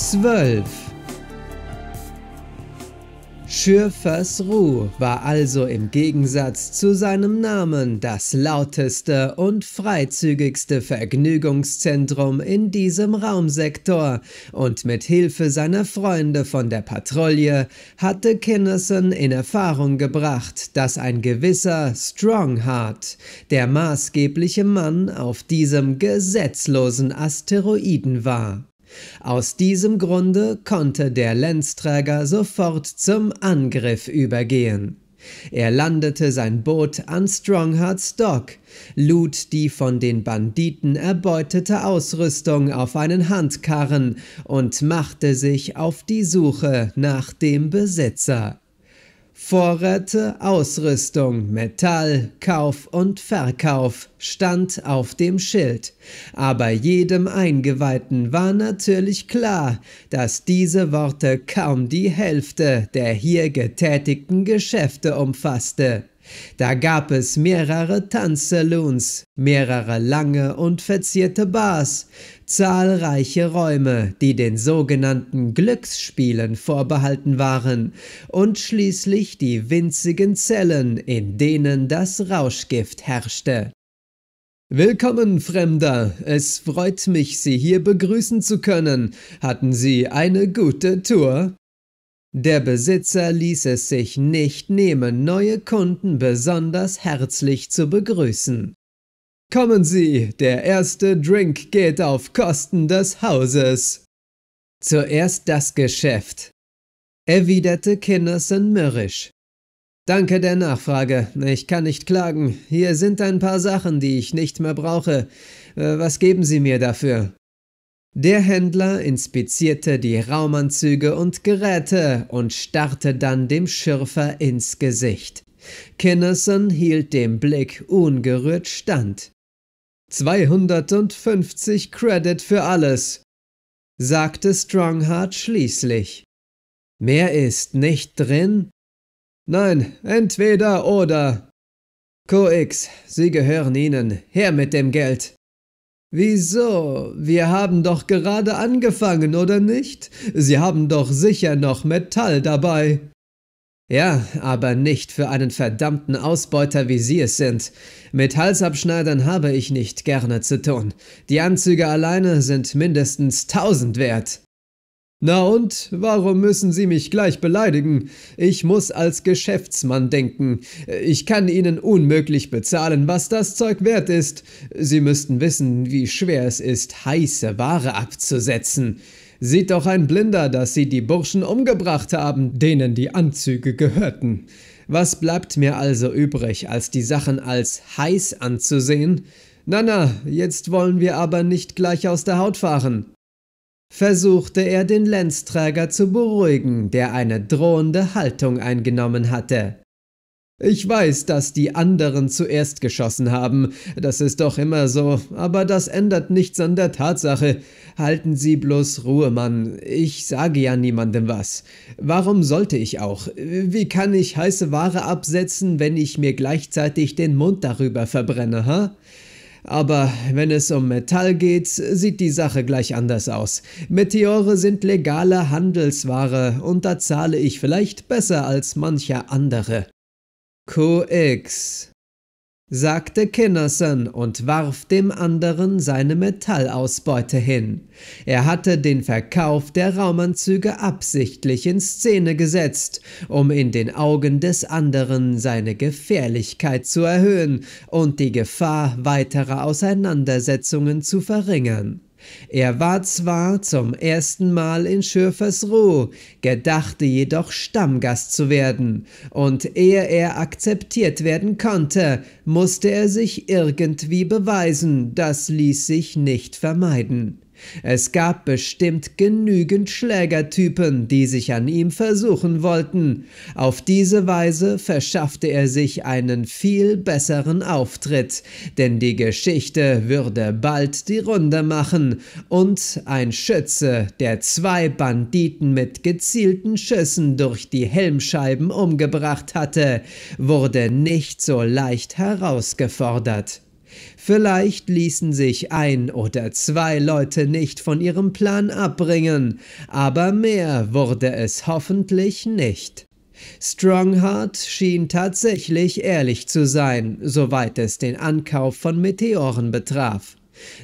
12. Schürfers Ruh war also im Gegensatz zu seinem Namen das lauteste und freizügigste Vergnügungszentrum in diesem Raumsektor und mit Hilfe seiner Freunde von der Patrouille hatte Kinnerson in Erfahrung gebracht, dass ein gewisser Strongheart der maßgebliche Mann auf diesem gesetzlosen Asteroiden war. Aus diesem Grunde konnte der Lenzträger sofort zum Angriff übergehen. Er landete sein Boot an Stronghearts Dock, lud die von den Banditen erbeutete Ausrüstung auf einen Handkarren und machte sich auf die Suche nach dem Besitzer. Vorräte, Ausrüstung, Metall, Kauf und Verkauf stand auf dem Schild. Aber jedem Eingeweihten war natürlich klar, dass diese Worte kaum die Hälfte der hier getätigten Geschäfte umfasste. Da gab es mehrere Tanzsaloons, mehrere lange und verzierte Bars, zahlreiche Räume, die den sogenannten Glücksspielen vorbehalten waren, und schließlich die winzigen Zellen, in denen das Rauschgift herrschte. Willkommen, Fremder. Es freut mich, Sie hier begrüßen zu können. Hatten Sie eine gute Tour? Der Besitzer ließ es sich nicht nehmen, neue Kunden besonders herzlich zu begrüßen. Kommen Sie, der erste Drink geht auf Kosten des Hauses. Zuerst das Geschäft, erwiderte Kinnerson mürrisch. Danke der Nachfrage. Ich kann nicht klagen. Hier sind ein paar Sachen, die ich nicht mehr brauche. Äh, was geben Sie mir dafür? Der Händler inspizierte die Raumanzüge und Geräte und starrte dann dem Schürfer ins Gesicht. Kennerson hielt dem Blick ungerührt stand. 250 Credit für alles, sagte Strongheart schließlich. Mehr ist nicht drin? Nein, entweder oder. Coex, Sie gehören Ihnen, her mit dem Geld. Wieso? Wir haben doch gerade angefangen, oder nicht? Sie haben doch sicher noch Metall dabei. Ja, aber nicht für einen verdammten Ausbeuter, wie Sie es sind. Mit Halsabschneidern habe ich nicht gerne zu tun. Die Anzüge alleine sind mindestens tausend wert. Na und, warum müssen Sie mich gleich beleidigen? Ich muss als Geschäftsmann denken. Ich kann Ihnen unmöglich bezahlen, was das Zeug wert ist. Sie müssten wissen, wie schwer es ist, heiße Ware abzusetzen. Sieht doch ein Blinder, dass Sie die Burschen umgebracht haben, denen die Anzüge gehörten. Was bleibt mir also übrig, als die Sachen als heiß anzusehen? Na na, jetzt wollen wir aber nicht gleich aus der Haut fahren versuchte er den Lenzträger zu beruhigen, der eine drohende Haltung eingenommen hatte. Ich weiß, dass die anderen zuerst geschossen haben, das ist doch immer so, aber das ändert nichts an der Tatsache. Halten Sie bloß Ruhe, Mann, ich sage ja niemandem was. Warum sollte ich auch? Wie kann ich heiße Ware absetzen, wenn ich mir gleichzeitig den Mund darüber verbrenne, ha? Huh? Aber wenn es um Metall geht, sieht die Sache gleich anders aus. Meteore sind legale Handelsware und da zahle ich vielleicht besser als mancher andere. QX sagte Kinnerson und warf dem anderen seine Metallausbeute hin. Er hatte den Verkauf der Raumanzüge absichtlich in Szene gesetzt, um in den Augen des anderen seine Gefährlichkeit zu erhöhen und die Gefahr weiterer Auseinandersetzungen zu verringern. Er war zwar zum ersten Mal in Schürfersruh, gedachte jedoch Stammgast zu werden, und ehe er akzeptiert werden konnte, musste er sich irgendwie beweisen, das ließ sich nicht vermeiden. Es gab bestimmt genügend Schlägertypen, die sich an ihm versuchen wollten. Auf diese Weise verschaffte er sich einen viel besseren Auftritt, denn die Geschichte würde bald die Runde machen und ein Schütze, der zwei Banditen mit gezielten Schüssen durch die Helmscheiben umgebracht hatte, wurde nicht so leicht herausgefordert. Vielleicht ließen sich ein oder zwei Leute nicht von ihrem Plan abbringen, aber mehr wurde es hoffentlich nicht. Strongheart schien tatsächlich ehrlich zu sein, soweit es den Ankauf von Meteoren betraf.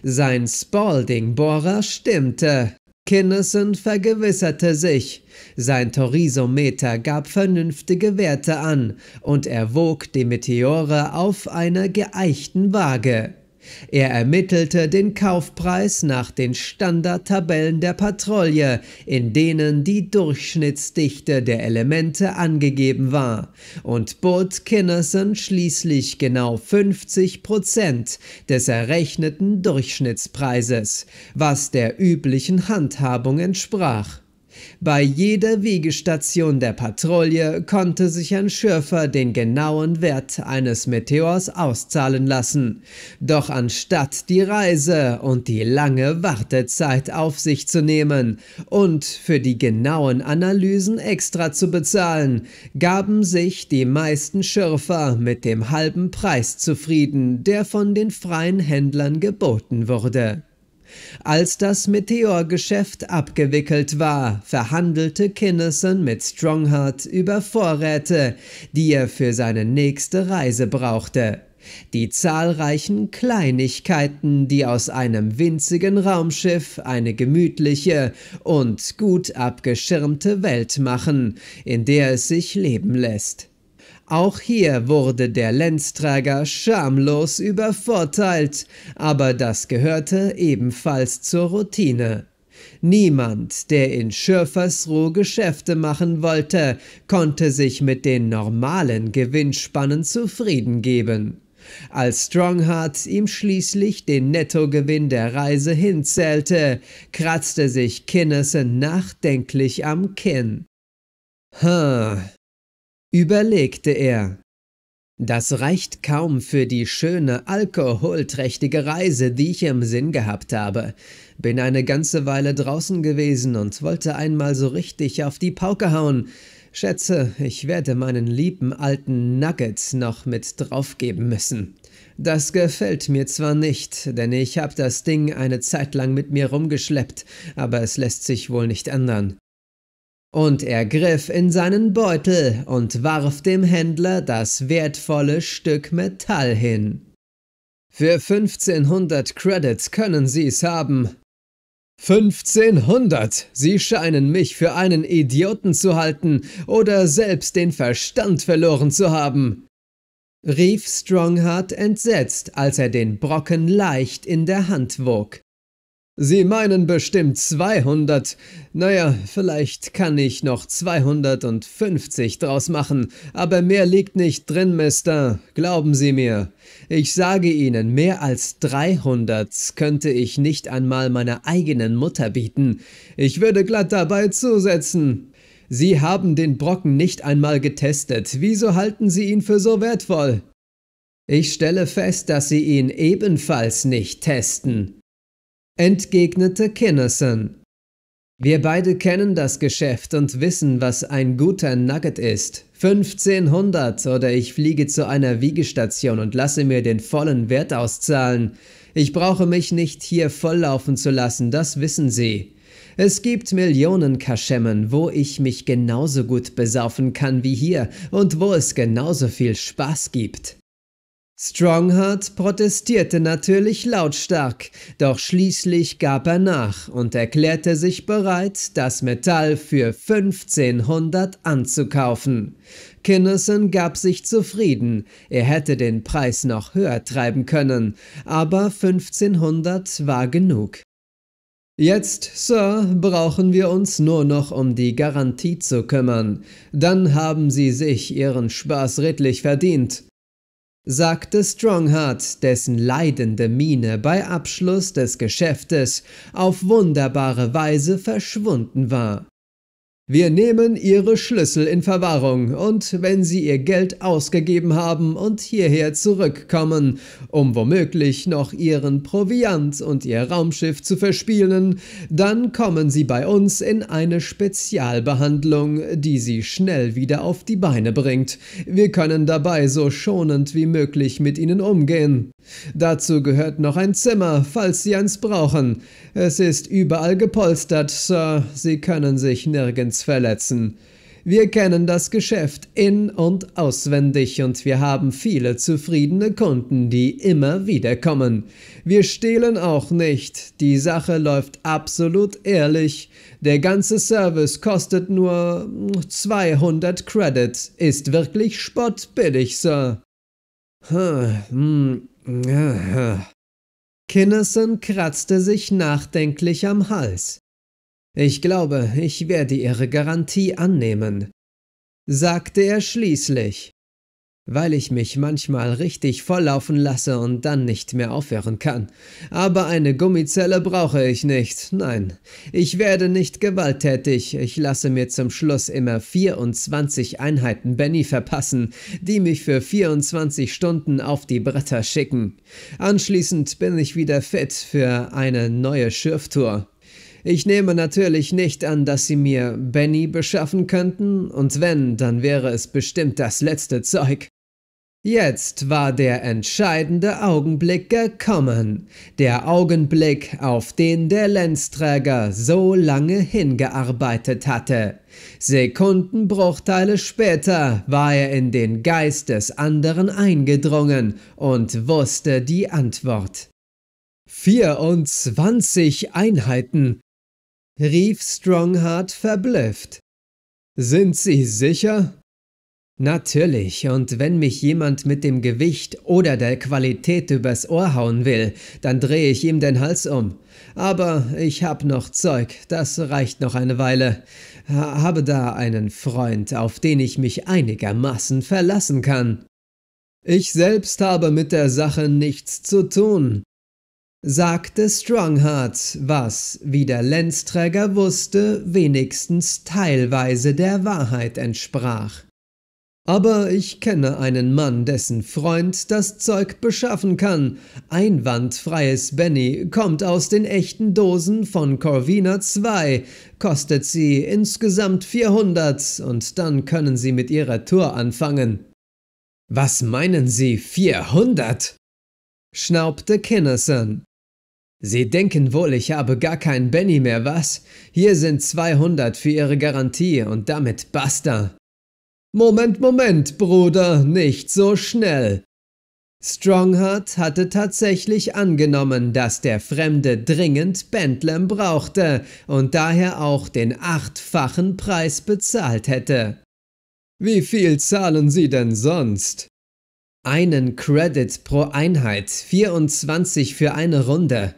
Sein Spalding-Bohrer stimmte, Kinnison vergewisserte sich. Sein Torisometer gab vernünftige Werte an und er wog die Meteore auf einer geeichten Waage. Er ermittelte den Kaufpreis nach den Standardtabellen der Patrouille, in denen die Durchschnittsdichte der Elemente angegeben war, und bot Kinnerson schließlich genau 50% des errechneten Durchschnittspreises, was der üblichen Handhabung entsprach. Bei jeder Wegestation der Patrouille konnte sich ein Schürfer den genauen Wert eines Meteors auszahlen lassen. Doch anstatt die Reise und die lange Wartezeit auf sich zu nehmen und für die genauen Analysen extra zu bezahlen, gaben sich die meisten Schürfer mit dem halben Preis zufrieden, der von den freien Händlern geboten wurde. Als das Meteorgeschäft abgewickelt war, verhandelte Kinnison mit Strongheart über Vorräte, die er für seine nächste Reise brauchte. Die zahlreichen Kleinigkeiten, die aus einem winzigen Raumschiff eine gemütliche und gut abgeschirmte Welt machen, in der es sich leben lässt. Auch hier wurde der Lenzträger schamlos übervorteilt, aber das gehörte ebenfalls zur Routine. Niemand, der in Schürfersruh Geschäfte machen wollte, konnte sich mit den normalen Gewinnspannen zufrieden geben. Als Strongheart ihm schließlich den Nettogewinn der Reise hinzählte, kratzte sich Kinnison nachdenklich am Kinn. Hm, überlegte er. Das reicht kaum für die schöne, alkoholträchtige Reise, die ich im Sinn gehabt habe. Bin eine ganze Weile draußen gewesen und wollte einmal so richtig auf die Pauke hauen. Schätze, ich werde meinen lieben alten Nugget noch mit draufgeben müssen. Das gefällt mir zwar nicht, denn ich habe das Ding eine Zeit lang mit mir rumgeschleppt, aber es lässt sich wohl nicht ändern. Und er griff in seinen Beutel und warf dem Händler das wertvolle Stück Metall hin. Für 1500 Credits können Sie's haben. 1500! Sie scheinen mich für einen Idioten zu halten oder selbst den Verstand verloren zu haben! rief Strongheart entsetzt, als er den Brocken leicht in der Hand wog. Sie meinen bestimmt 200. Naja, vielleicht kann ich noch 250 draus machen, aber mehr liegt nicht drin, Mister. Glauben Sie mir. Ich sage Ihnen, mehr als 300 könnte ich nicht einmal meiner eigenen Mutter bieten. Ich würde glatt dabei zusetzen. Sie haben den Brocken nicht einmal getestet. Wieso halten Sie ihn für so wertvoll? Ich stelle fest, dass Sie ihn ebenfalls nicht testen entgegnete Kinnison. Wir beide kennen das Geschäft und wissen, was ein guter Nugget ist. 1500 oder ich fliege zu einer Wiegestation und lasse mir den vollen Wert auszahlen. Ich brauche mich nicht hier volllaufen zu lassen, das wissen Sie. Es gibt Millionen Kaschemmen, wo ich mich genauso gut besaufen kann wie hier und wo es genauso viel Spaß gibt. Strongheart protestierte natürlich lautstark, doch schließlich gab er nach und erklärte sich bereit, das Metall für 1500 anzukaufen. Kinnison gab sich zufrieden, er hätte den Preis noch höher treiben können, aber 1500 war genug. Jetzt, Sir, brauchen wir uns nur noch um die Garantie zu kümmern. Dann haben Sie sich Ihren Spaß redlich verdient sagte Strongheart, dessen leidende Miene bei Abschluss des Geschäftes auf wunderbare Weise verschwunden war. Wir nehmen Ihre Schlüssel in Verwahrung und wenn Sie Ihr Geld ausgegeben haben und hierher zurückkommen, um womöglich noch Ihren Proviant und Ihr Raumschiff zu verspielen, dann kommen Sie bei uns in eine Spezialbehandlung, die Sie schnell wieder auf die Beine bringt. Wir können dabei so schonend wie möglich mit Ihnen umgehen. Dazu gehört noch ein Zimmer, falls Sie eins brauchen. Es ist überall gepolstert, Sir. Sie können sich nirgends verletzen. Wir kennen das Geschäft in- und auswendig und wir haben viele zufriedene Kunden, die immer wieder kommen. Wir stehlen auch nicht. Die Sache läuft absolut ehrlich. Der ganze Service kostet nur 200 Credit. Ist wirklich spottbillig, Sir. Hm, Kinnison kratzte sich nachdenklich am Hals. Ich glaube, ich werde Ihre Garantie annehmen, sagte er schließlich weil ich mich manchmal richtig volllaufen lasse und dann nicht mehr aufhören kann. Aber eine Gummizelle brauche ich nicht, nein. Ich werde nicht gewalttätig, ich lasse mir zum Schluss immer 24 Einheiten Benny verpassen, die mich für 24 Stunden auf die Bretter schicken. Anschließend bin ich wieder fit für eine neue Schürftour. Ich nehme natürlich nicht an, dass sie mir Benny beschaffen könnten, und wenn, dann wäre es bestimmt das letzte Zeug. Jetzt war der entscheidende Augenblick gekommen, der Augenblick, auf den der Lenzträger so lange hingearbeitet hatte. Sekundenbruchteile später war er in den Geist des anderen eingedrungen und wusste die Antwort. 24 Einheiten, rief Strongheart verblüfft. Sind Sie sicher? Natürlich, und wenn mich jemand mit dem Gewicht oder der Qualität übers Ohr hauen will, dann drehe ich ihm den Hals um. Aber ich hab noch Zeug, das reicht noch eine Weile. habe da einen Freund, auf den ich mich einigermaßen verlassen kann. Ich selbst habe mit der Sache nichts zu tun, sagte Strongheart, was, wie der Lenzträger wusste, wenigstens teilweise der Wahrheit entsprach. Aber ich kenne einen Mann, dessen Freund das Zeug beschaffen kann. Einwandfreies Benny kommt aus den echten Dosen von Corvina 2, kostet sie insgesamt 400 und dann können Sie mit Ihrer Tour anfangen. Was meinen Sie 400? schnaubte Kinnerson. Sie denken wohl, ich habe gar keinen Benny mehr, was? Hier sind 200 für Ihre Garantie und damit basta. Moment, Moment, Bruder, nicht so schnell. Strongheart hatte tatsächlich angenommen, dass der Fremde dringend Bentlem brauchte und daher auch den achtfachen Preis bezahlt hätte. Wie viel zahlen Sie denn sonst? Einen Credit pro Einheit, 24 für eine Runde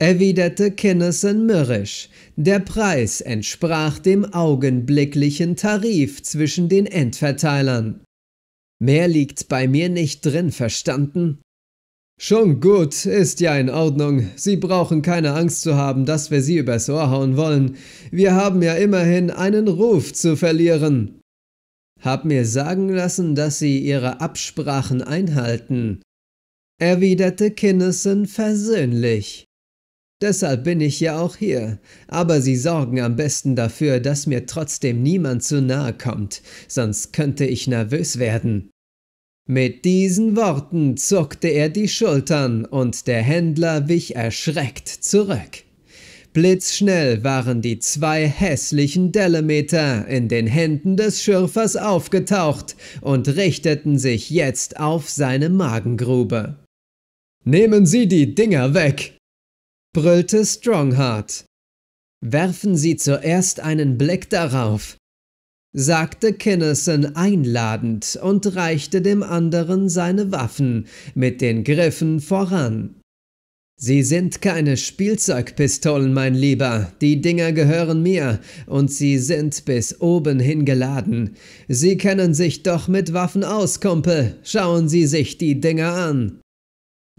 erwiderte Kinnison mürrisch. Der Preis entsprach dem augenblicklichen Tarif zwischen den Endverteilern. Mehr liegt bei mir nicht drin, verstanden? Schon gut, ist ja in Ordnung. Sie brauchen keine Angst zu haben, dass wir Sie übers Ohr hauen wollen. Wir haben ja immerhin einen Ruf zu verlieren. Hab mir sagen lassen, dass Sie Ihre Absprachen einhalten, erwiderte Kinnison versöhnlich. Deshalb bin ich ja auch hier. Aber Sie sorgen am besten dafür, dass mir trotzdem niemand zu nahe kommt, sonst könnte ich nervös werden. Mit diesen Worten zuckte er die Schultern und der Händler wich erschreckt zurück. Blitzschnell waren die zwei hässlichen Delemeter in den Händen des Schürfers aufgetaucht und richteten sich jetzt auf seine Magengrube. Nehmen Sie die Dinger weg, brüllte Strongheart. Werfen Sie zuerst einen Blick darauf, sagte Kinnison einladend und reichte dem anderen seine Waffen mit den Griffen voran. Sie sind keine Spielzeugpistolen, mein Lieber, die Dinger gehören mir, und sie sind bis oben geladen. Sie kennen sich doch mit Waffen aus, Kumpel, schauen Sie sich die Dinger an.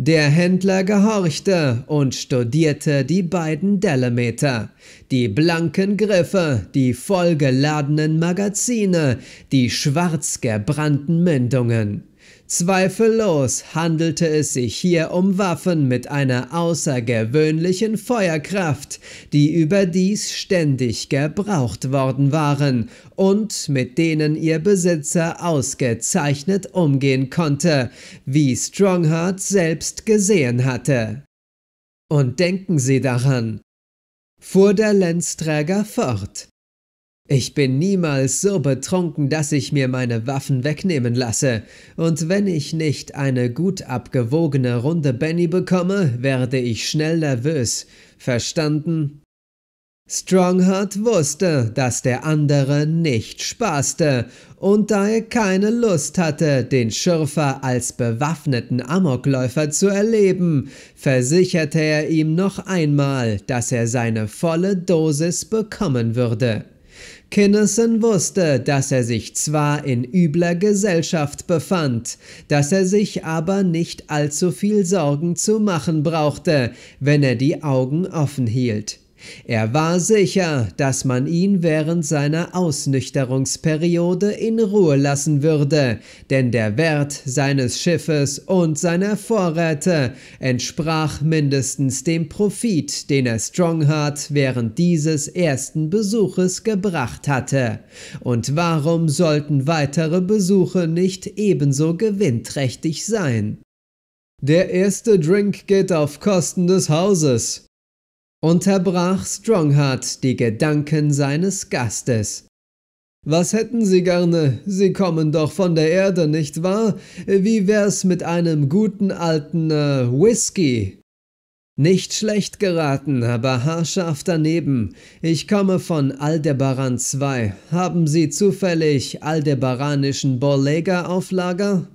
Der Händler gehorchte und studierte die beiden Delameter, die blanken Griffe, die vollgeladenen Magazine, die schwarz gebrannten Mündungen. Zweifellos handelte es sich hier um Waffen mit einer außergewöhnlichen Feuerkraft, die überdies ständig gebraucht worden waren und mit denen ihr Besitzer ausgezeichnet umgehen konnte, wie Strongheart selbst gesehen hatte. Und denken Sie daran, fuhr der Lenzträger fort. Ich bin niemals so betrunken, dass ich mir meine Waffen wegnehmen lasse, und wenn ich nicht eine gut abgewogene Runde Benny bekomme, werde ich schnell nervös. Verstanden? Strongheart wusste, dass der andere nicht spaßte, und da er keine Lust hatte, den Schürfer als bewaffneten Amokläufer zu erleben, versicherte er ihm noch einmal, dass er seine volle Dosis bekommen würde. Kinnison wusste, dass er sich zwar in übler Gesellschaft befand, dass er sich aber nicht allzu viel Sorgen zu machen brauchte, wenn er die Augen offen hielt. Er war sicher, dass man ihn während seiner Ausnüchterungsperiode in Ruhe lassen würde, denn der Wert seines Schiffes und seiner Vorräte entsprach mindestens dem Profit, den er Strongheart während dieses ersten Besuches gebracht hatte. Und warum sollten weitere Besuche nicht ebenso gewinnträchtig sein? Der erste Drink geht auf Kosten des Hauses, unterbrach Strongheart die Gedanken seines Gastes. Was hätten Sie gerne? Sie kommen doch von der Erde, nicht wahr? Wie wär's mit einem guten alten äh, Whisky? Nicht schlecht geraten, aber haarscharf daneben. Ich komme von Aldebaran II. Haben Sie zufällig aldebaranischen Borlega auf Lager?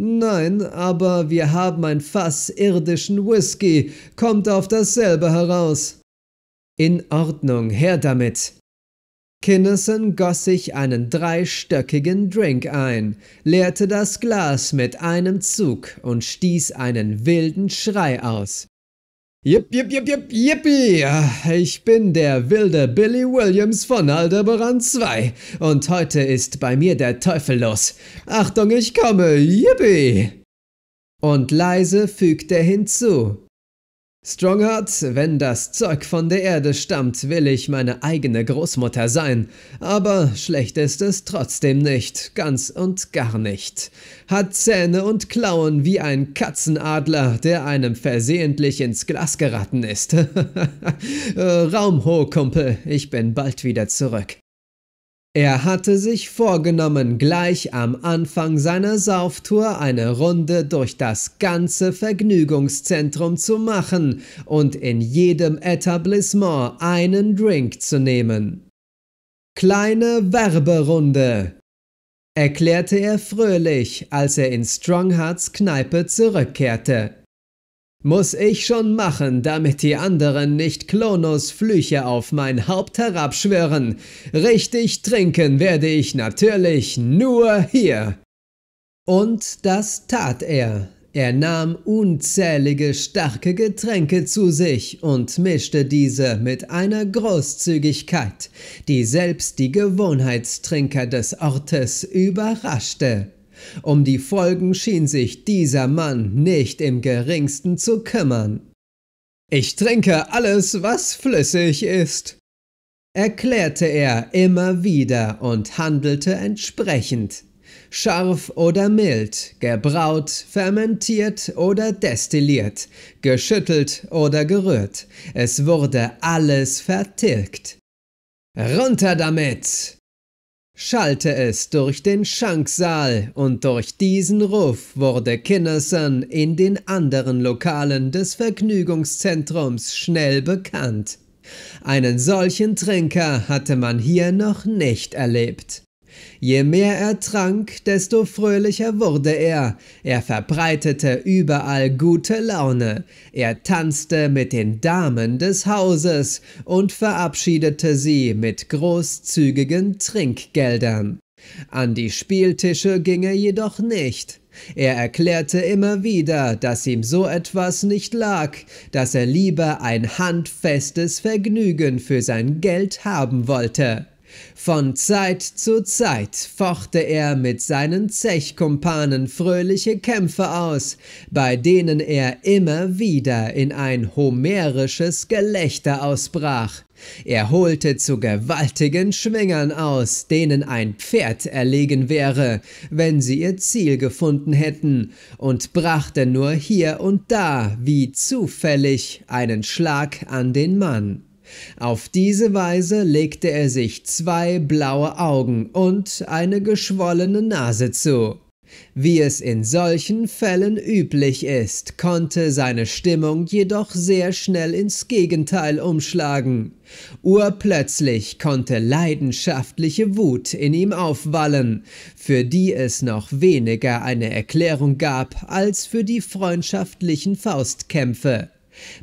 Nein, aber wir haben ein Fass irdischen Whisky. Kommt auf dasselbe heraus. In Ordnung, her damit. Kinnison goss sich einen dreistöckigen Drink ein, leerte das Glas mit einem Zug und stieß einen wilden Schrei aus. Jip, jip, jip, jip, yippie! Ah, ich bin der wilde Billy Williams von Aldebaran 2 und heute ist bei mir der Teufel los. Achtung, ich komme! Yippie! Und leise fügt er hinzu. Strongheart, wenn das Zeug von der Erde stammt, will ich meine eigene Großmutter sein. Aber schlecht ist es trotzdem nicht, ganz und gar nicht. Hat Zähne und Klauen wie ein Katzenadler, der einem versehentlich ins Glas geraten ist. Äh, Raum hoch, Kumpel, ich bin bald wieder zurück. Er hatte sich vorgenommen, gleich am Anfang seiner Sauftour eine Runde durch das ganze Vergnügungszentrum zu machen und in jedem Etablissement einen Drink zu nehmen. Kleine Werberunde, erklärte er fröhlich, als er in Stronghearts Kneipe zurückkehrte. Muss ich schon machen, damit die anderen nicht Klonos Flüche auf mein Haupt herabschwören. Richtig trinken werde ich natürlich nur hier. Und das tat er. Er nahm unzählige starke Getränke zu sich und mischte diese mit einer Großzügigkeit, die selbst die Gewohnheitstrinker des Ortes überraschte. Um die Folgen schien sich dieser Mann nicht im geringsten zu kümmern. Ich trinke alles, was flüssig ist, erklärte er immer wieder und handelte entsprechend. Scharf oder mild, gebraut, fermentiert oder destilliert, geschüttelt oder gerührt, es wurde alles vertilgt. Runter damit! Schalte es durch den Schanksaal und durch diesen Ruf wurde Kinnerson in den anderen Lokalen des Vergnügungszentrums schnell bekannt. Einen solchen Trinker hatte man hier noch nicht erlebt. Je mehr er trank, desto fröhlicher wurde er. Er verbreitete überall gute Laune. Er tanzte mit den Damen des Hauses und verabschiedete sie mit großzügigen Trinkgeldern. An die Spieltische ging er jedoch nicht. Er erklärte immer wieder, dass ihm so etwas nicht lag, dass er lieber ein handfestes Vergnügen für sein Geld haben wollte. Von Zeit zu Zeit fochte er mit seinen Zechkumpanen fröhliche Kämpfe aus, bei denen er immer wieder in ein homerisches Gelächter ausbrach. Er holte zu gewaltigen Schwingern aus, denen ein Pferd erlegen wäre, wenn sie ihr Ziel gefunden hätten, und brachte nur hier und da, wie zufällig, einen Schlag an den Mann. Auf diese Weise legte er sich zwei blaue Augen und eine geschwollene Nase zu. Wie es in solchen Fällen üblich ist, konnte seine Stimmung jedoch sehr schnell ins Gegenteil umschlagen. Urplötzlich konnte leidenschaftliche Wut in ihm aufwallen, für die es noch weniger eine Erklärung gab als für die freundschaftlichen Faustkämpfe.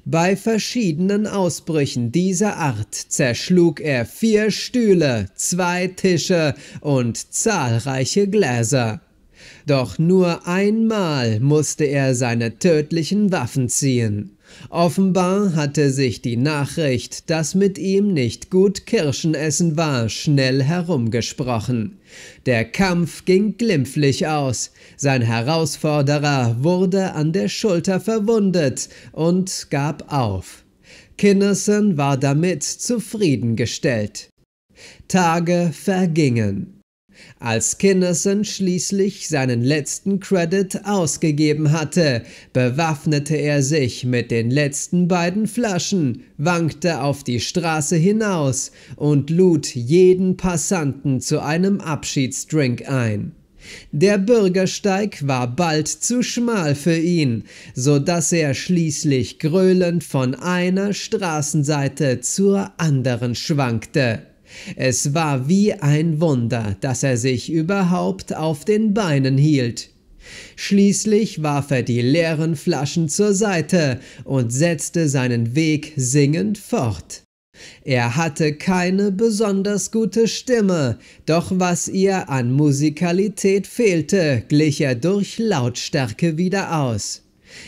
Bei verschiedenen Ausbrüchen dieser Art zerschlug er vier Stühle, zwei Tische und zahlreiche Gläser. Doch nur einmal musste er seine tödlichen Waffen ziehen. Offenbar hatte sich die Nachricht, dass mit ihm nicht gut Kirschen essen war, schnell herumgesprochen. Der Kampf ging glimpflich aus. Sein Herausforderer wurde an der Schulter verwundet und gab auf. Kinnerson war damit zufriedengestellt. Tage vergingen. Als Kinderson schließlich seinen letzten Credit ausgegeben hatte, bewaffnete er sich mit den letzten beiden Flaschen, wankte auf die Straße hinaus und lud jeden Passanten zu einem Abschiedsdrink ein. Der Bürgersteig war bald zu schmal für ihn, so dass er schließlich gröhlend von einer Straßenseite zur anderen schwankte. Es war wie ein Wunder, dass er sich überhaupt auf den Beinen hielt. Schließlich warf er die leeren Flaschen zur Seite und setzte seinen Weg singend fort. Er hatte keine besonders gute Stimme, doch was ihr an Musikalität fehlte, glich er durch Lautstärke wieder aus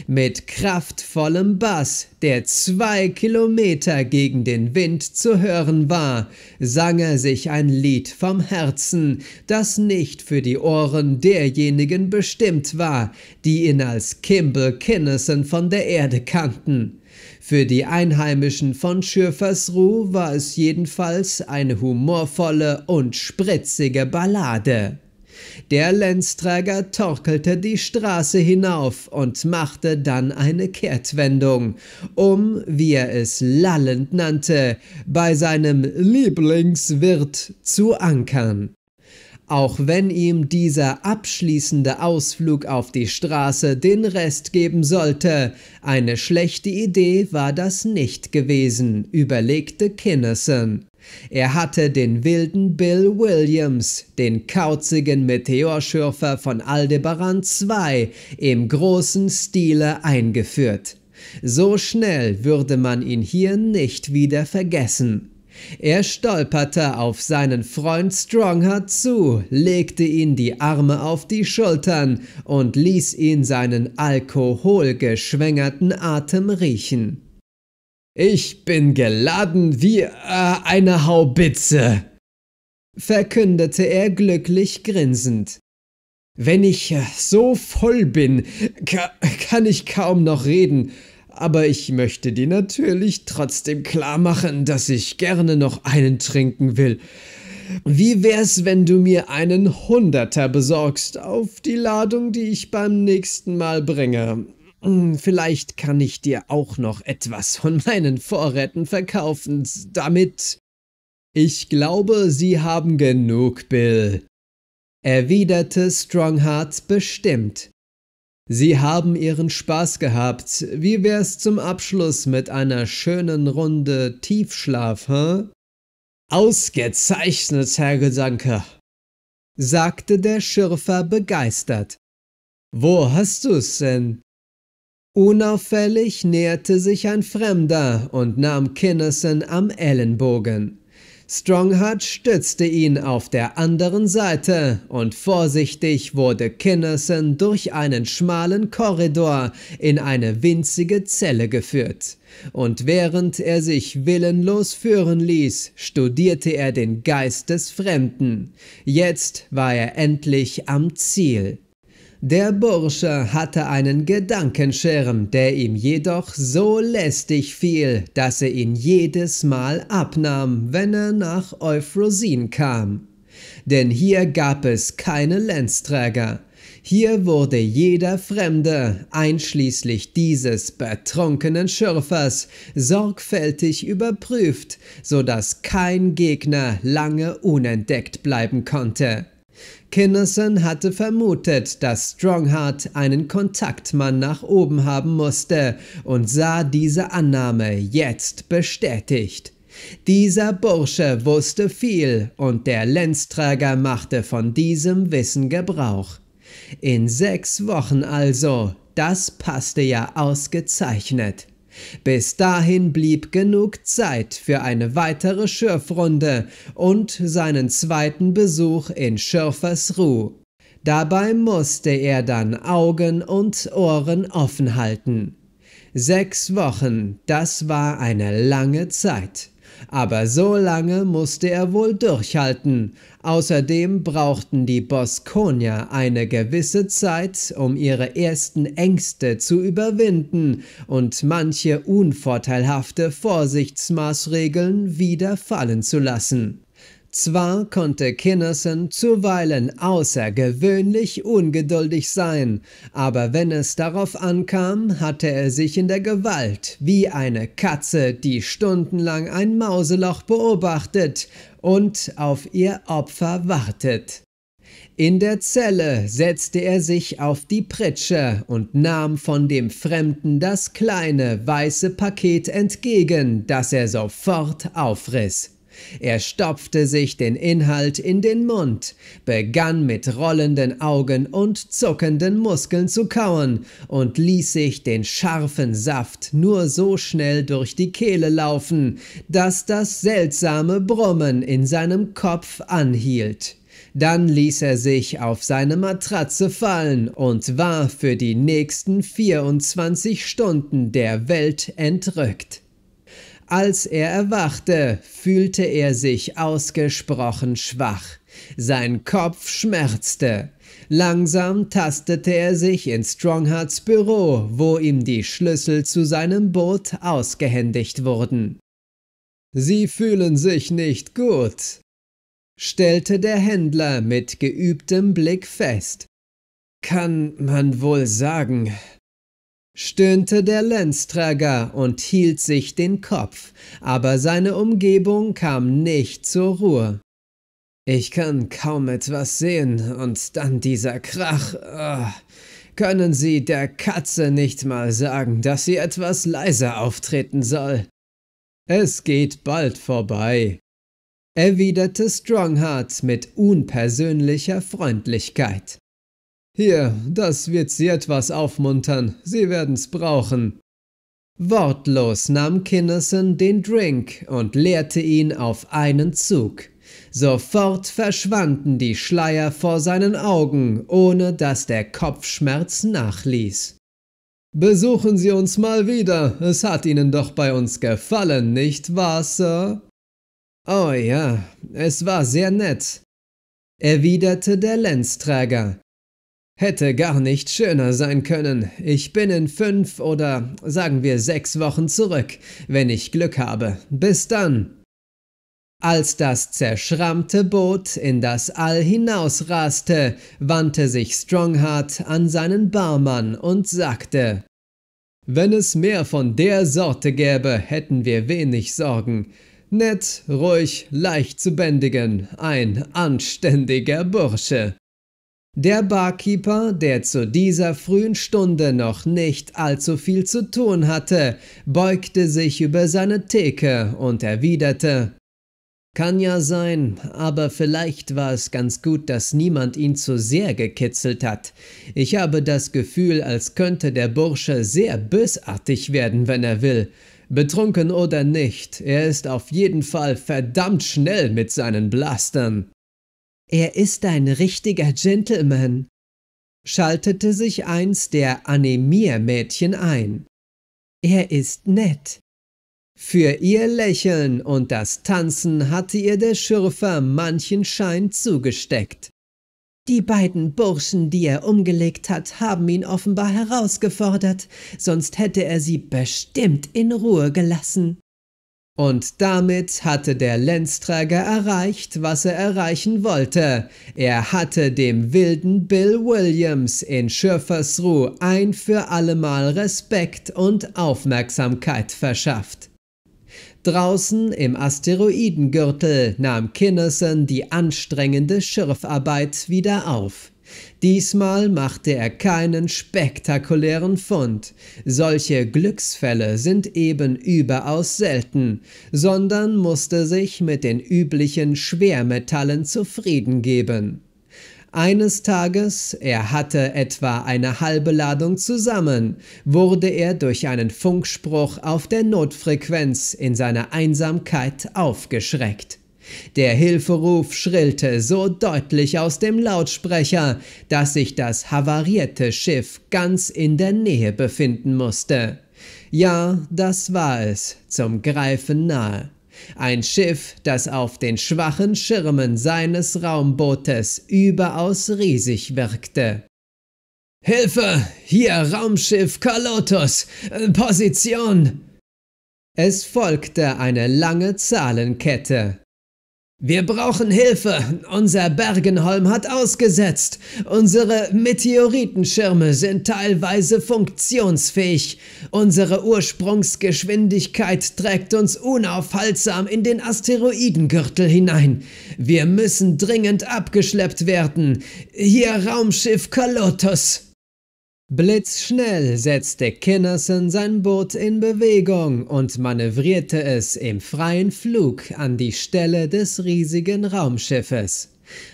mit kraftvollem Bass, der zwei Kilometer gegen den Wind zu hören war, sang er sich ein Lied vom Herzen, das nicht für die Ohren derjenigen bestimmt war, die ihn als Kimball Kinnison von der Erde kannten. Für die Einheimischen von Schürfersruh war es jedenfalls eine humorvolle und spritzige Ballade. Der Lenzträger torkelte die Straße hinauf und machte dann eine Kehrtwendung, um, wie er es lallend nannte, bei seinem Lieblingswirt zu ankern. Auch wenn ihm dieser abschließende Ausflug auf die Straße den Rest geben sollte, eine schlechte Idee war das nicht gewesen, überlegte Kinnerson. Er hatte den wilden Bill Williams, den kauzigen Meteorschürfer von Aldebaran II, im großen Stile eingeführt. So schnell würde man ihn hier nicht wieder vergessen. Er stolperte auf seinen Freund Strongheart zu, legte ihn die Arme auf die Schultern und ließ ihn seinen alkoholgeschwängerten Atem riechen. Ich bin geladen wie äh, eine Haubitze, verkündete er glücklich grinsend. Wenn ich äh, so voll bin, kann ich kaum noch reden, aber ich möchte dir natürlich trotzdem klar machen, dass ich gerne noch einen trinken will. Wie wär's, wenn du mir einen Hunderter besorgst auf die Ladung, die ich beim nächsten Mal bringe? Hm, vielleicht kann ich dir auch noch etwas von meinen Vorräten verkaufen, damit... Ich glaube, sie haben genug, Bill, erwiderte Strongheart bestimmt. Sie haben ihren Spaß gehabt. Wie wär's zum Abschluss mit einer schönen Runde Tiefschlaf, hä? Ausgezeichnet, Herr Gedanke, sagte der Schürfer begeistert. Wo hast du's denn? Unauffällig näherte sich ein Fremder und nahm Kinnison am Ellenbogen. Strongheart stützte ihn auf der anderen Seite und vorsichtig wurde Kinnerson durch einen schmalen Korridor in eine winzige Zelle geführt. Und während er sich willenlos führen ließ, studierte er den Geist des Fremden. Jetzt war er endlich am Ziel. Der Bursche hatte einen Gedankenschirm, der ihm jedoch so lästig fiel, dass er ihn jedes Mal abnahm, wenn er nach Euphrosin kam. Denn hier gab es keine Lenzträger. Hier wurde jeder Fremde, einschließlich dieses betrunkenen Schürfers, sorgfältig überprüft, so dass kein Gegner lange unentdeckt bleiben konnte. Kinnerson hatte vermutet, dass Strongheart einen Kontaktmann nach oben haben musste und sah diese Annahme jetzt bestätigt. Dieser Bursche wusste viel und der Lenzträger machte von diesem Wissen Gebrauch. In sechs Wochen also, das passte ja ausgezeichnet. Bis dahin blieb genug Zeit für eine weitere Schürfrunde und seinen zweiten Besuch in Schürfers Ruh. Dabei musste er dann Augen und Ohren offen halten. Sechs Wochen, das war eine lange Zeit aber so lange musste er wohl durchhalten. Außerdem brauchten die Boskonier eine gewisse Zeit, um ihre ersten Ängste zu überwinden und manche unvorteilhafte Vorsichtsmaßregeln wieder fallen zu lassen. Zwar konnte Kinnerson zuweilen außergewöhnlich ungeduldig sein, aber wenn es darauf ankam, hatte er sich in der Gewalt, wie eine Katze, die stundenlang ein Mauseloch beobachtet und auf ihr Opfer wartet. In der Zelle setzte er sich auf die Pritsche und nahm von dem Fremden das kleine weiße Paket entgegen, das er sofort aufriss. Er stopfte sich den Inhalt in den Mund, begann mit rollenden Augen und zuckenden Muskeln zu kauen und ließ sich den scharfen Saft nur so schnell durch die Kehle laufen, dass das seltsame Brummen in seinem Kopf anhielt. Dann ließ er sich auf seine Matratze fallen und war für die nächsten 24 Stunden der Welt entrückt. Als er erwachte, fühlte er sich ausgesprochen schwach. Sein Kopf schmerzte. Langsam tastete er sich in Stronghearts Büro, wo ihm die Schlüssel zu seinem Boot ausgehändigt wurden. Sie fühlen sich nicht gut, stellte der Händler mit geübtem Blick fest. Kann man wohl sagen, stöhnte der Lenzträger und hielt sich den Kopf, aber seine Umgebung kam nicht zur Ruhe. Ich kann kaum etwas sehen, und dann dieser Krach. Oh. Können Sie der Katze nicht mal sagen, dass sie etwas leiser auftreten soll? Es geht bald vorbei, erwiderte Strongheart mit unpersönlicher Freundlichkeit. Hier, das wird Sie etwas aufmuntern. Sie werden's brauchen. Wortlos nahm Kinnison den Drink und leerte ihn auf einen Zug. Sofort verschwanden die Schleier vor seinen Augen, ohne dass der Kopfschmerz nachließ. Besuchen Sie uns mal wieder, es hat Ihnen doch bei uns gefallen, nicht wahr, Sir? Oh ja, es war sehr nett, erwiderte der Lenzträger. Hätte gar nicht schöner sein können. Ich bin in fünf oder sagen wir sechs Wochen zurück, wenn ich Glück habe. Bis dann. Als das zerschrammte Boot in das All hinausraste, wandte sich Strongheart an seinen Barmann und sagte Wenn es mehr von der Sorte gäbe, hätten wir wenig Sorgen. Nett, ruhig, leicht zu bändigen, ein anständiger Bursche. Der Barkeeper, der zu dieser frühen Stunde noch nicht allzu viel zu tun hatte, beugte sich über seine Theke und erwiderte Kann ja sein, aber vielleicht war es ganz gut, dass niemand ihn zu sehr gekitzelt hat. Ich habe das Gefühl, als könnte der Bursche sehr bösartig werden, wenn er will. Betrunken oder nicht, er ist auf jeden Fall verdammt schnell mit seinen Blastern. Er ist ein richtiger Gentleman, schaltete sich eins der Animiermädchen ein. Er ist nett. Für ihr Lächeln und das Tanzen hatte ihr der Schürfer manchen Schein zugesteckt. Die beiden Burschen, die er umgelegt hat, haben ihn offenbar herausgefordert, sonst hätte er sie bestimmt in Ruhe gelassen. Und damit hatte der Lenzträger erreicht, was er erreichen wollte. Er hatte dem wilden Bill Williams in Schürfersruh ein für allemal Respekt und Aufmerksamkeit verschafft. Draußen im Asteroidengürtel nahm Kinnison die anstrengende Schürfarbeit wieder auf. Diesmal machte er keinen spektakulären Fund. Solche Glücksfälle sind eben überaus selten, sondern musste sich mit den üblichen Schwermetallen zufrieden geben. Eines Tages, er hatte etwa eine halbe Ladung zusammen, wurde er durch einen Funkspruch auf der Notfrequenz in seiner Einsamkeit aufgeschreckt. Der Hilferuf schrillte so deutlich aus dem Lautsprecher, dass sich das havarierte Schiff ganz in der Nähe befinden musste. Ja, das war es, zum Greifen nahe. Ein Schiff, das auf den schwachen Schirmen seines Raumbootes überaus riesig wirkte. Hilfe! Hier Raumschiff Kalotos! Äh, Position! Es folgte eine lange Zahlenkette. Wir brauchen Hilfe. Unser Bergenholm hat ausgesetzt. Unsere Meteoritenschirme sind teilweise funktionsfähig. Unsere Ursprungsgeschwindigkeit trägt uns unaufhaltsam in den Asteroidengürtel hinein. Wir müssen dringend abgeschleppt werden. Hier Raumschiff Kalotos. Blitzschnell setzte Kinnerson sein Boot in Bewegung und manövrierte es im freien Flug an die Stelle des riesigen Raumschiffes.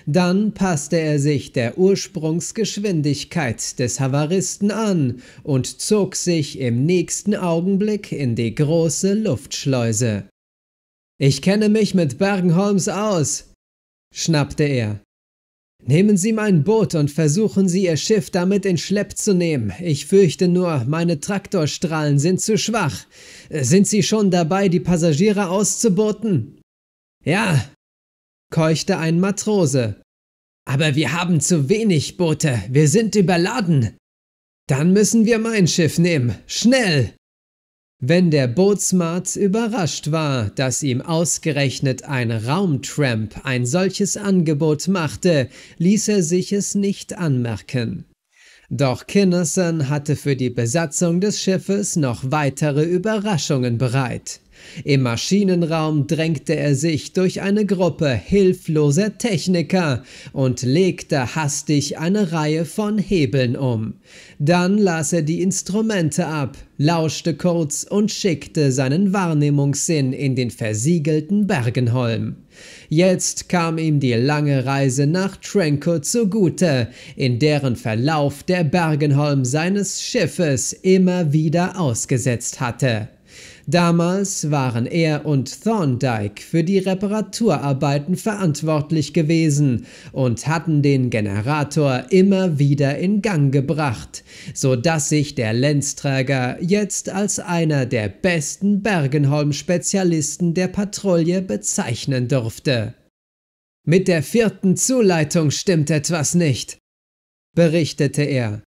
Dann passte er sich der Ursprungsgeschwindigkeit des Havaristen an und zog sich im nächsten Augenblick in die große Luftschleuse. Ich kenne mich mit Bergenholms aus, schnappte er. Nehmen Sie mein Boot und versuchen Sie Ihr Schiff damit in Schlepp zu nehmen. Ich fürchte nur, meine Traktorstrahlen sind zu schwach. Äh, sind Sie schon dabei, die Passagiere auszuboten? Ja, keuchte ein Matrose. Aber wir haben zu wenig Boote, wir sind überladen. Dann müssen wir mein Schiff nehmen, schnell! wenn der Bootsmart überrascht war, dass ihm ausgerechnet ein Raumtramp ein solches Angebot machte, ließ er sich es nicht anmerken. Doch Kinnerson hatte für die Besatzung des Schiffes noch weitere Überraschungen bereit. Im Maschinenraum drängte er sich durch eine Gruppe hilfloser Techniker und legte hastig eine Reihe von Hebeln um. Dann las er die Instrumente ab, lauschte kurz und schickte seinen Wahrnehmungssinn in den versiegelten Bergenholm. Jetzt kam ihm die lange Reise nach Trenko zugute, in deren Verlauf der Bergenholm seines Schiffes immer wieder ausgesetzt hatte. Damals waren er und Thorndike für die Reparaturarbeiten verantwortlich gewesen und hatten den Generator immer wieder in Gang gebracht, so dass sich der Lenzträger jetzt als einer der besten Bergenholm-Spezialisten der Patrouille bezeichnen durfte. Mit der vierten Zuleitung stimmt etwas nicht, berichtete er.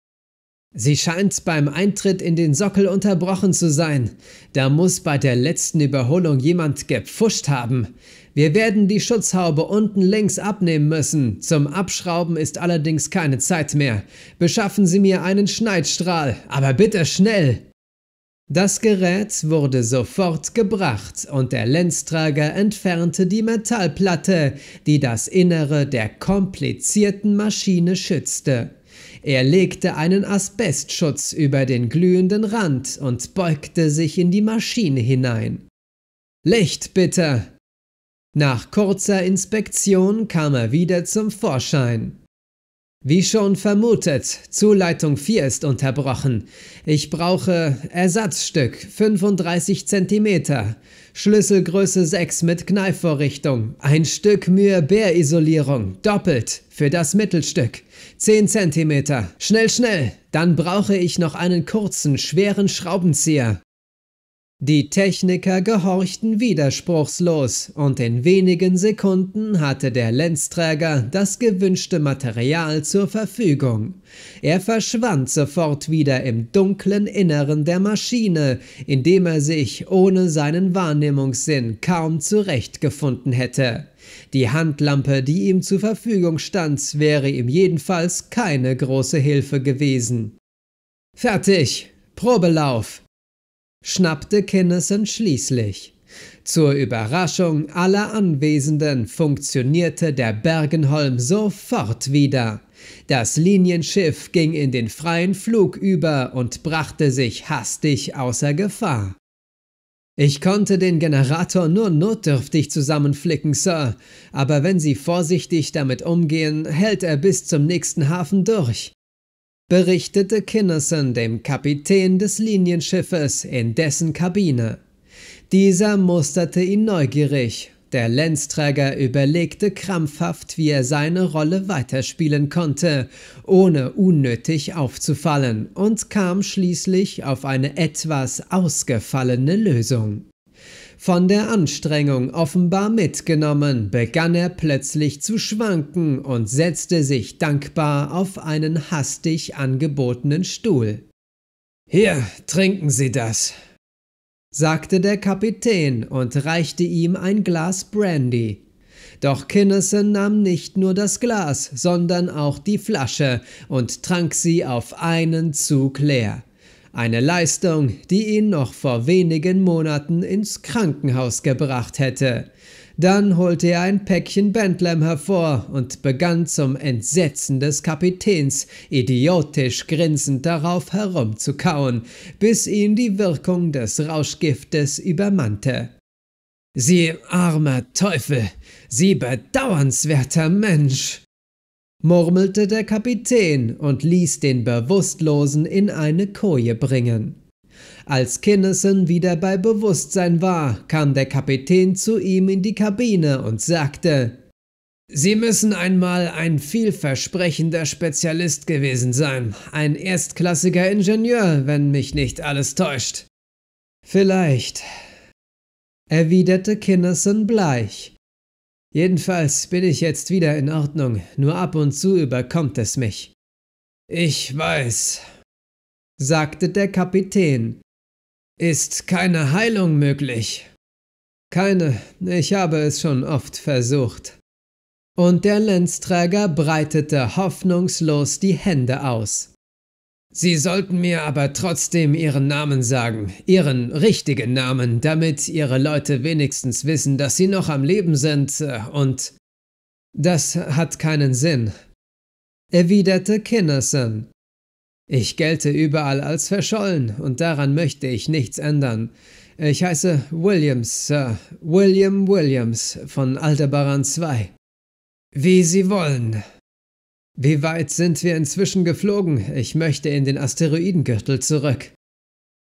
Sie scheint beim Eintritt in den Sockel unterbrochen zu sein. Da muss bei der letzten Überholung jemand gepfuscht haben. Wir werden die Schutzhaube unten links abnehmen müssen. Zum Abschrauben ist allerdings keine Zeit mehr. Beschaffen Sie mir einen Schneidstrahl, aber bitte schnell! Das Gerät wurde sofort gebracht und der Lenztrager entfernte die Metallplatte, die das Innere der komplizierten Maschine schützte. Er legte einen Asbestschutz über den glühenden Rand und beugte sich in die Maschine hinein. Licht bitte! Nach kurzer Inspektion kam er wieder zum Vorschein. Wie schon vermutet, Zuleitung 4 ist unterbrochen. Ich brauche Ersatzstück 35 cm, Schlüsselgröße 6 mit Kneifvorrichtung, ein Stück mühe Bärisolierung, doppelt, für das Mittelstück, 10 cm. Schnell, schnell! Dann brauche ich noch einen kurzen, schweren Schraubenzieher. Die Techniker gehorchten widerspruchslos und in wenigen Sekunden hatte der Lenzträger das gewünschte Material zur Verfügung. Er verschwand sofort wieder im dunklen Inneren der Maschine, in dem er sich ohne seinen Wahrnehmungssinn kaum zurechtgefunden hätte. Die Handlampe, die ihm zur Verfügung stand, wäre ihm jedenfalls keine große Hilfe gewesen. Fertig! Probelauf! schnappte Kinnison schließlich. Zur Überraschung aller Anwesenden funktionierte der Bergenholm sofort wieder. Das Linienschiff ging in den freien Flug über und brachte sich hastig außer Gefahr. Ich konnte den Generator nur notdürftig zusammenflicken, Sir, aber wenn Sie vorsichtig damit umgehen, hält er bis zum nächsten Hafen durch berichtete Kinnison dem Kapitän des Linienschiffes in dessen Kabine. Dieser musterte ihn neugierig. Der Lenzträger überlegte krampfhaft, wie er seine Rolle weiterspielen konnte, ohne unnötig aufzufallen, und kam schließlich auf eine etwas ausgefallene Lösung. Von der Anstrengung offenbar mitgenommen, begann er plötzlich zu schwanken und setzte sich dankbar auf einen hastig angebotenen Stuhl. Hier, trinken Sie das, sagte der Kapitän und reichte ihm ein Glas Brandy, doch Kinnison nahm nicht nur das Glas, sondern auch die Flasche und trank sie auf einen Zug leer. Eine Leistung, die ihn noch vor wenigen Monaten ins Krankenhaus gebracht hätte. Dann holte er ein Päckchen Bentlem hervor und begann zum Entsetzen des Kapitäns idiotisch grinsend darauf herumzukauen, bis ihn die Wirkung des Rauschgiftes übermannte. Sie armer Teufel, Sie bedauernswerter Mensch, murmelte der Kapitän und ließ den Bewusstlosen in eine Koje bringen. Als Kinnison wieder bei Bewusstsein war, kam der Kapitän zu ihm in die Kabine und sagte Sie müssen einmal ein vielversprechender Spezialist gewesen sein, ein erstklassiger Ingenieur, wenn mich nicht alles täuscht. Vielleicht, erwiderte Kinnison bleich Jedenfalls bin ich jetzt wieder in Ordnung, nur ab und zu überkommt es mich. Ich weiß, sagte der Kapitän. Ist keine Heilung möglich? Keine, ich habe es schon oft versucht. Und der Lenzträger breitete hoffnungslos die Hände aus. Sie sollten mir aber trotzdem Ihren Namen sagen, Ihren richtigen Namen, damit Ihre Leute wenigstens wissen, dass Sie noch am Leben sind äh, und... Das hat keinen Sinn, erwiderte Kinnerson. Ich gelte überall als verschollen und daran möchte ich nichts ändern. Ich heiße Williams, Sir. William Williams von Aldebaran II. Wie Sie wollen, wie weit sind wir inzwischen geflogen? Ich möchte in den Asteroidengürtel zurück.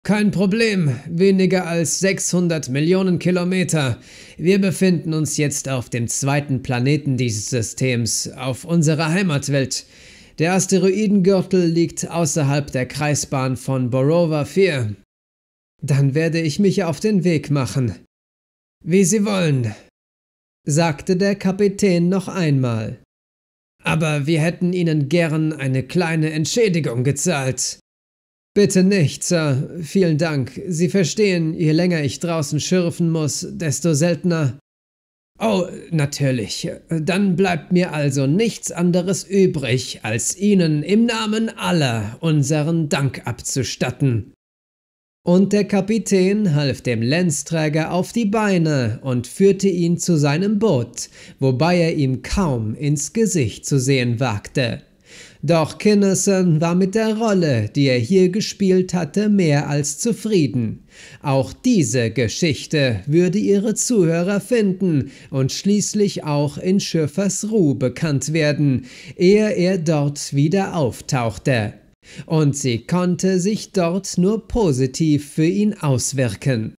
Kein Problem, weniger als 600 Millionen Kilometer. Wir befinden uns jetzt auf dem zweiten Planeten dieses Systems, auf unserer Heimatwelt. Der Asteroidengürtel liegt außerhalb der Kreisbahn von Borova 4. Dann werde ich mich auf den Weg machen. Wie Sie wollen, sagte der Kapitän noch einmal aber wir hätten Ihnen gern eine kleine Entschädigung gezahlt. Bitte nicht, Sir. Vielen Dank. Sie verstehen, je länger ich draußen schürfen muss, desto seltener. Oh, natürlich. Dann bleibt mir also nichts anderes übrig, als Ihnen im Namen aller unseren Dank abzustatten. Und der Kapitän half dem Lenzträger auf die Beine und führte ihn zu seinem Boot, wobei er ihm kaum ins Gesicht zu sehen wagte. Doch Kinnerson war mit der Rolle, die er hier gespielt hatte, mehr als zufrieden. Auch diese Geschichte würde ihre Zuhörer finden und schließlich auch in Schiffers Ruh bekannt werden, ehe er dort wieder auftauchte und sie konnte sich dort nur positiv für ihn auswirken.